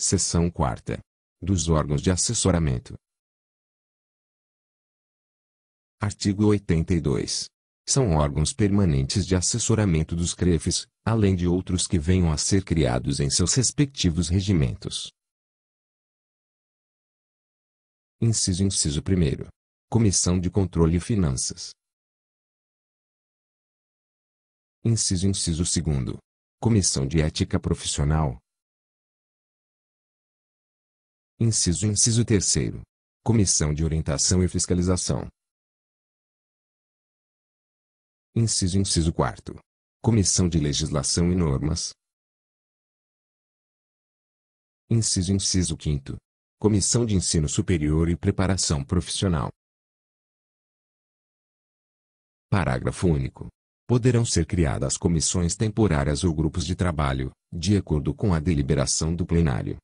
Seção quarta. Dos órgãos de assessoramento. Artigo 82. São órgãos permanentes de assessoramento dos CREFs, além de outros que venham a ser criados em seus respectivos regimentos. Inciso Inciso 1. Comissão de Controle e Finanças. Inciso Inciso 2. Comissão de Ética Profissional, Inciso Inciso terceiro. Comissão de Orientação e Fiscalização. Inciso Inciso quarto. Comissão de Legislação e Normas. Inciso Inciso quinto. Comissão de Ensino Superior e Preparação Profissional. Parágrafo único. Poderão ser criadas comissões temporárias ou grupos de trabalho, de acordo com a deliberação do plenário.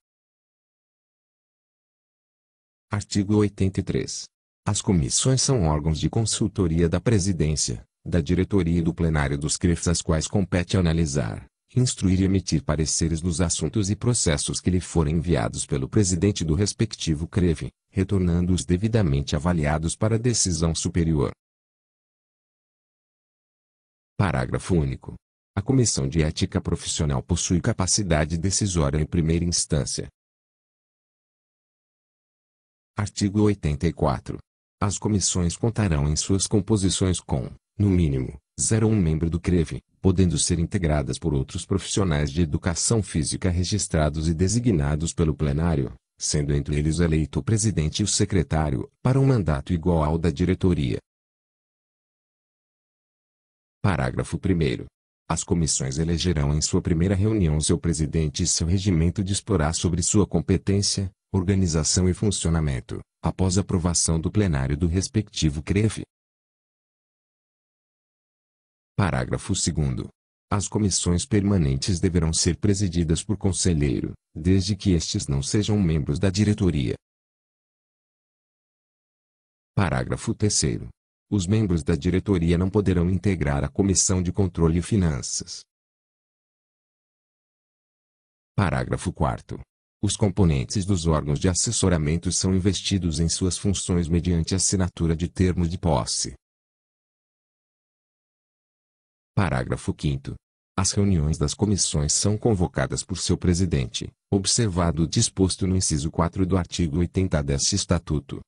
Artigo 83. As comissões são órgãos de consultoria da presidência, da diretoria e do plenário dos CREFs às quais compete analisar, instruir e emitir pareceres nos assuntos e processos que lhe forem enviados pelo presidente do respectivo CREF, retornando-os devidamente avaliados para decisão superior. Parágrafo único. A Comissão de Ética Profissional possui capacidade decisória em primeira instância, Artigo 84. As comissões contarão em suas composições com, no mínimo, 01 membro do CREVE, podendo ser integradas por outros profissionais de educação física registrados e designados pelo plenário, sendo entre eles eleito o presidente e o secretário, para um mandato igual ao da diretoria. Parágrafo 1. As comissões elegerão em sua primeira reunião seu presidente e seu regimento disporá sobre sua competência, organização e funcionamento, após aprovação do plenário do respectivo CREF. Parágrafo 2 As comissões permanentes deverão ser presididas por conselheiro, desde que estes não sejam membros da diretoria. Parágrafo 3 Os membros da diretoria não poderão integrar a Comissão de Controle e Finanças. Parágrafo 4 os componentes dos órgãos de assessoramento são investidos em suas funções mediante assinatura de termos de posse. Parágrafo 5 As reuniões das comissões são convocadas por seu presidente, observado o disposto no inciso 4 do artigo 80 deste estatuto.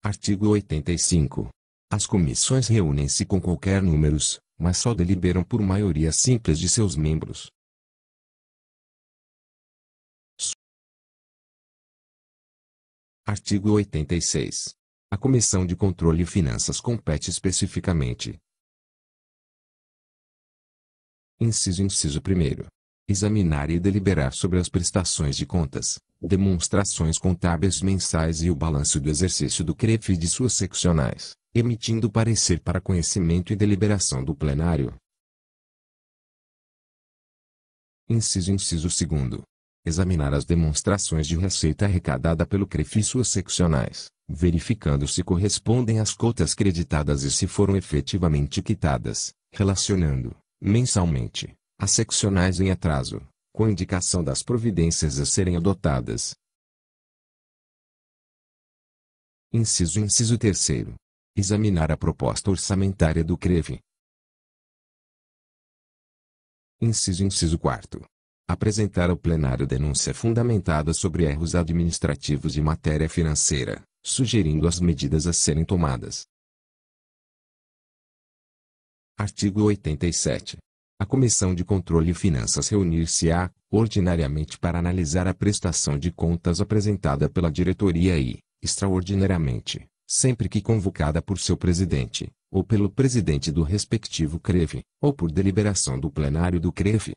Artigo 85. As comissões reúnem-se com qualquer números, mas só deliberam por maioria simples de seus membros, Artigo 86. A Comissão de Controle e Finanças compete especificamente. Inciso Inciso 1. Examinar e deliberar sobre as prestações de contas, demonstrações contábeis mensais e o balanço do exercício do CREF e de suas seccionais, emitindo parecer para conhecimento e deliberação do plenário. Inciso Inciso 2 examinar as demonstrações de receita arrecadada pelo CREF e suas seccionais, verificando se correspondem às cotas creditadas e se foram efetivamente quitadas, relacionando, mensalmente, as seccionais em atraso, com indicação das providências a serem adotadas. Inciso Inciso terceiro. Examinar a proposta orçamentária do CREVE. Inciso Inciso quarto apresentar ao plenário denúncia fundamentada sobre erros administrativos e matéria financeira, sugerindo as medidas a serem tomadas. Artigo 87. A Comissão de Controle e Finanças reunir-se-á, ordinariamente para analisar a prestação de contas apresentada pela diretoria e, extraordinariamente, sempre que convocada por seu presidente, ou pelo presidente do respectivo CREVE, ou por deliberação do plenário do CREVE,